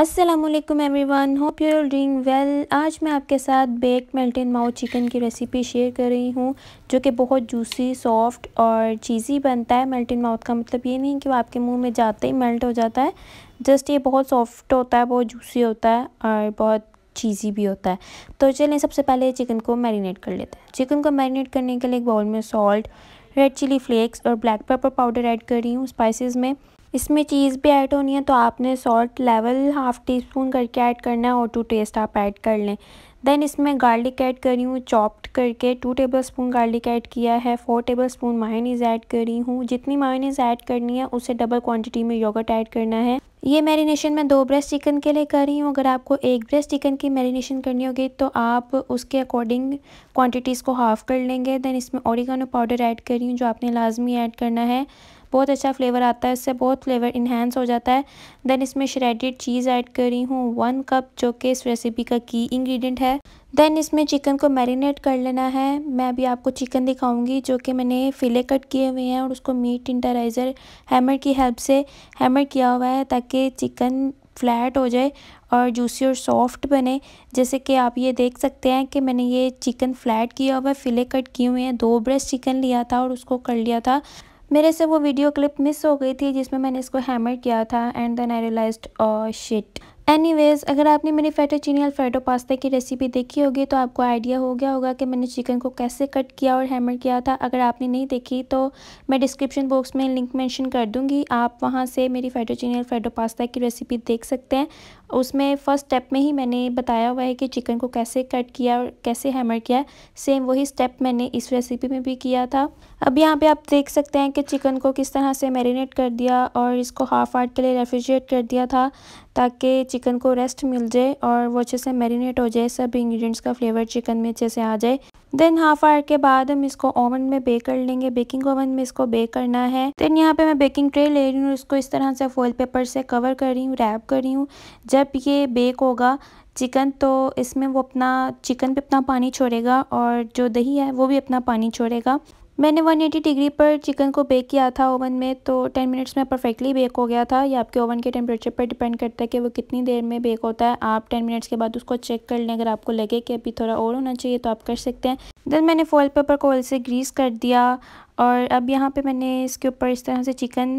Aslam everyone hope you are doing well आज मैं आपके साथ बेक मेल्टेन माओ चिकन की रेसिपी शेयर कर रही हूँ जो कि बहुत जूसी सॉफ्ट और चीज़ी बनता है मेल्टेन माउथ का मतलब ये नहीं कि वो आपके मुंह में जाते ही मेल्ट हो जाता है जस्ट ये बहुत सॉफ्ट होता है बहुत जूसी होता है और बहुत चीज़ी भी होता है तो चलें सबसे पहले चिकन को मैरिनेट कर लेते हैं चिकन को मैरिनेट करने के लिए एक बाउल में सॉल्ट रेड चिली फ्लेक्स और ब्लैक पेपर पाउडर ऐड कर रही हूँ स्पाइसेस में इसमें चीज़ भी ऐड होनी है तो आपने salt level half teaspoon करके ऐड करना है और टू टेस्ट आप ऐड कर लें देन इसमें गार्लिक ऐड करी हूँ चॉप्ड करके two tablespoon garlic add किया है four tablespoon mayonnaise add करी हूँ जितनी मायोनीज़ ऐड करनी है उसे डबल क्वांटिटी में योगर्ट ऐड करना है ये मैरिनेशन मैं दो ब्रेस्ट चिकन के लिए कर रही हूँ अगर आपको एक ब्रेस्ट चिकन की मैरिनेशन करनी होगी तो आप उसके अकॉर्डिंग क्वांटिटीज़ को हाफ़ कर लेंगे देन इसमें ऑरिगानो पाउडर ऐड कर रही हूँ जो आपने लाजमी ऐड करना है बहुत अच्छा फ्लेवर आता है इससे बहुत फ्लेवर इन्हेंस हो जाता है देन इसमें श्रेडेड चीज़ ऐड करी हूँ वन कप जो कि इस रेसिपी का की इंग्रेडिएंट है देन इसमें चिकन को मैरिनेट कर लेना है मैं अभी आपको चिकन दिखाऊंगी जो कि मैंने फिले कट किए हुए हैं और उसको मीट टिंटराइज़र हैमर की हेल्प से हैमर किया हुआ है ताकि चिकन फ्लैट हो जाए और जूसी और सॉफ्ट बने जैसे कि आप ये देख सकते हैं कि मैंने ये चिकन फ्लैट किया हुआ है फिले कट किए हुए हैं दो ब्रेस्ट चिकन लिया था और उसको कर लिया था मेरे से वो वीडियो क्लिप मिस हो गई थी जिसमें मैंने इसको हैमर किया था and then I realise shit anyways अगर आपने मेरी फेटोचीनी अल्फ्रेडो पास्ता की रेसिपी देखी होगी तो आपको आइडिया हो गया होगा कि मैंने चिकन को कैसे कट किया और हैमर किया था अगर आपने नहीं देखी तो मैं डिस्क्रिप्शन बॉक्स में लिंक मेंशन कर दूंगी आप वहां से मेरी फेटोचीनी अल्फ्रेडो पास्ता की रेसिपी देख सकते हैं उसमें फ़र्स्ट स्टेप में ही मैंने बताया हुआ है कि चिकन को कैसे कट किया और कैसे हैमर किया सेम वही स्टेप मैंने इस रेसिपी में भी किया था अब यहाँ पे आप देख सकते हैं कि चिकन को किस तरह से मैरिनेट कर दिया और इसको हाफ आर्ट के लिए रेफ्रिजरेट कर दिया था ताकि चिकन को रेस्ट मिल जाए और वो अच्छे से मैरिनेट हो जाए सब इंग्रेडिएंट्स का फ्लेवर चिकन में अच्छे से आ जाए देन हाफ आवर के बाद हम इसको ओवन में बेक कर लेंगे बेकिंग ओवन में इसको बेक करना है देन यहाँ पे मैं बेकिंग ट्रे ले रही हूँ इसको इस तरह से फॉइल पेपर से कवर कर रही हूँ रैप कर रही हूँ जब ये बेक होगा चिकन तो इसमें वो अपना चिकन भी अपना पानी छोड़ेगा और जो दही है वो भी अपना पानी छोड़ेगा मैंने 180 डिग्री पर चिकन को बेक किया था ओवन में तो 10 मिनट्स में परफेक्टली बेक हो गया था ये आपके ओवन के टेम्परेचर पर डिपेंड करता है कि वो कितनी देर में बेक होता है आप 10 मिनट्स के बाद उसको चेक कर लें अगर आपको लगे कि अभी थोड़ा और होना चाहिए तो आप कर सकते हैं देन मैंने फॉल पेपर को ऑयल से ग्रीस कर दिया और अब यहाँ पर मैंने इसके ऊपर इस तरह से चिकन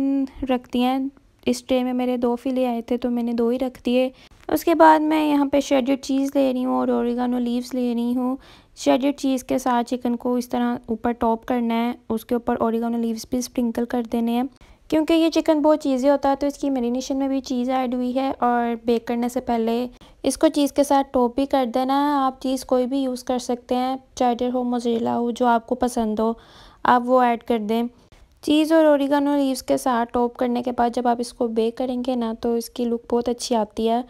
रख दिया इस ट्रे में मेरे दो फिले आए थे तो मैंने दो ही रख दिए उसके बाद मैं यहाँ पे शेड चीज़ ले रही हूँ और ओरिगानो लीव्स ले रही हूँ शेडेड चीज़ के साथ चिकन को इस तरह ऊपर टॉप करना है उसके ऊपर ओरिगानो लीव्स भी स्प्रिंकल कर देने हैं क्योंकि ये चिकन बहुत चीज़ी होता है तो इसकी मेरीनेशन में भी चीज़ ऐड हुई है और बेक करने से पहले इसको चीज़ के साथ टॉप भी कर देना है आप चीज़ कोई भी यूज़ कर सकते हैं चाइडर हो मोजेला हो जो आपको पसंद हो आप वो ऐड कर दें चीज़ और ओरिगानो लीव्स के साथ टॉप करने के बाद जब आप इसको बेक करेंगे ना तो इसकी लुक बहुत अच्छी आती है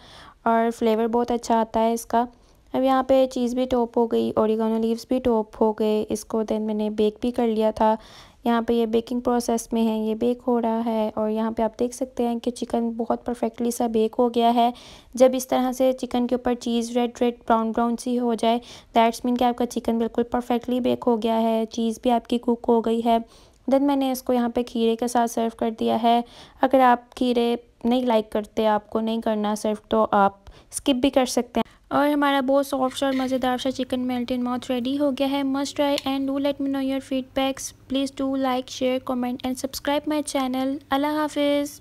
और फ्लेवर बहुत अच्छा आता है इसका अब यहाँ पे चीज़ भी टॉप हो गई ओरिगानो लीव्स भी टॉप हो गए इसको देन मैंने बेक भी कर लिया था यहाँ पे ये बेकिंग प्रोसेस में है ये बेक हो रहा है और यहाँ पे आप देख सकते हैं कि चिकन बहुत परफेक्टली सा बेक हो गया है जब इस तरह से चिकन के ऊपर cheese red red brown brown सी हो जाए दैट्स मीन कि आपका चिकन बिल्कुल परफेक्टली बेक हो गया है चीज़ भी आपकी कुक हो गई है देन मैंने इसको यहाँ पे खीरे के साथ सर्व कर दिया है अगर आप खीरे नहीं लाइक करते आपको नहीं करना सर्व तो आप स्किप भी कर सकते हैं और हमारा बहुत सॉफ्ट और मज़ेदार सा chicken melt in mouth mouth ready हो गया है must try and do let me know your feedbacks please do like share comment and subscribe my channel अल्लाह हाफिज़